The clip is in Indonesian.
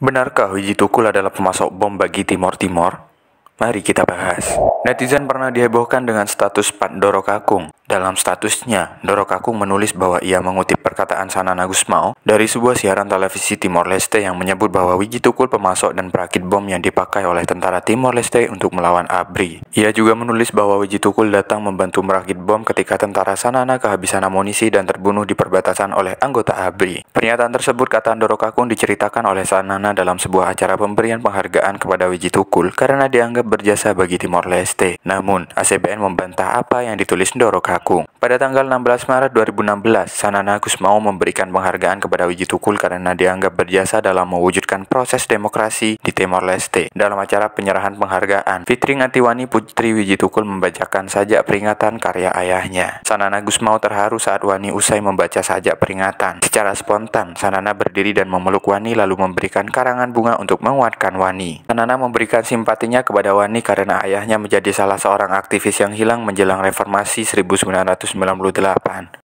Benarkah Wiji Tukul adalah pemasok bom bagi Timor Timor? Mari kita bahas. Netizen pernah dihebohkan dengan status Pat Kakung dalam statusnya, Dorokakung menulis bahwa ia mengutip perkataan Sanana Gusmao dari sebuah siaran televisi Timor Leste yang menyebut bahwa Wiji Tukul pemasok dan perakit bom yang dipakai oleh tentara Timor Leste untuk melawan ABRI. Ia juga menulis bahwa Wiji Tukul datang membantu merakit bom ketika tentara Sanana kehabisan amunisi dan terbunuh di perbatasan oleh anggota ABRI. Pernyataan tersebut kata Dorokakung, diceritakan oleh Sanana dalam sebuah acara pemberian penghargaan kepada Wiji Tukul karena dianggap berjasa bagi Timor Leste. Namun, ACBN membantah apa yang ditulis Dorokakung. Agung. Pada tanggal 16 Maret 2016, Sanana Agus mau memberikan penghargaan kepada Wiji Tukul karena dianggap berjasa dalam mewujudkan proses demokrasi di Timor Leste. Dalam acara penyerahan penghargaan, Fitri Ngatiwani Putri Wiji Tukul membacakan sajak peringatan karya ayahnya. Sanana Agus mau terharu saat Wani usai membaca sajak peringatan. Secara spontan, Sanana berdiri dan memeluk Wani lalu memberikan karangan bunga untuk menguatkan Wani. Sanana memberikan simpatinya kepada Wani karena ayahnya menjadi salah seorang aktivis yang hilang menjelang reformasi 19 1998